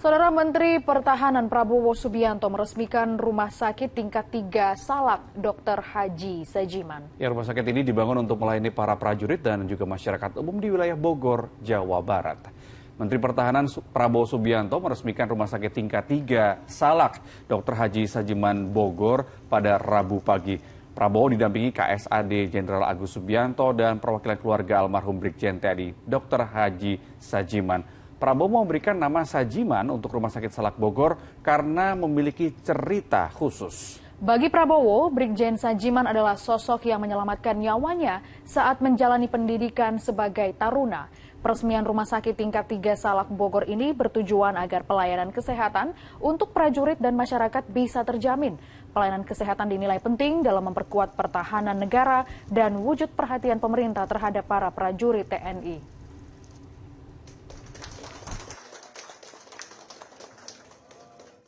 Saudara Menteri Pertahanan Prabowo Subianto meresmikan rumah sakit tingkat 3 Salak Dr. Haji Sajiman. Ya, rumah sakit ini dibangun untuk melayani para prajurit dan juga masyarakat umum di wilayah Bogor, Jawa Barat. Menteri Pertahanan Prabowo Subianto meresmikan rumah sakit tingkat 3 Salak Dr. Haji Sajiman Bogor pada Rabu pagi. Prabowo didampingi KSAD Jenderal Agus Subianto dan perwakilan keluarga almarhum Brigjen TNI Dr. Haji Sajiman. Prabowo memberikan nama Sajiman untuk Rumah Sakit Salak Bogor karena memiliki cerita khusus. Bagi Prabowo, Brigjen Sajiman adalah sosok yang menyelamatkan nyawanya saat menjalani pendidikan sebagai taruna. Peresmian Rumah Sakit Tingkat 3 Salak Bogor ini bertujuan agar pelayanan kesehatan untuk prajurit dan masyarakat bisa terjamin. Pelayanan kesehatan dinilai penting dalam memperkuat pertahanan negara dan wujud perhatian pemerintah terhadap para prajurit TNI.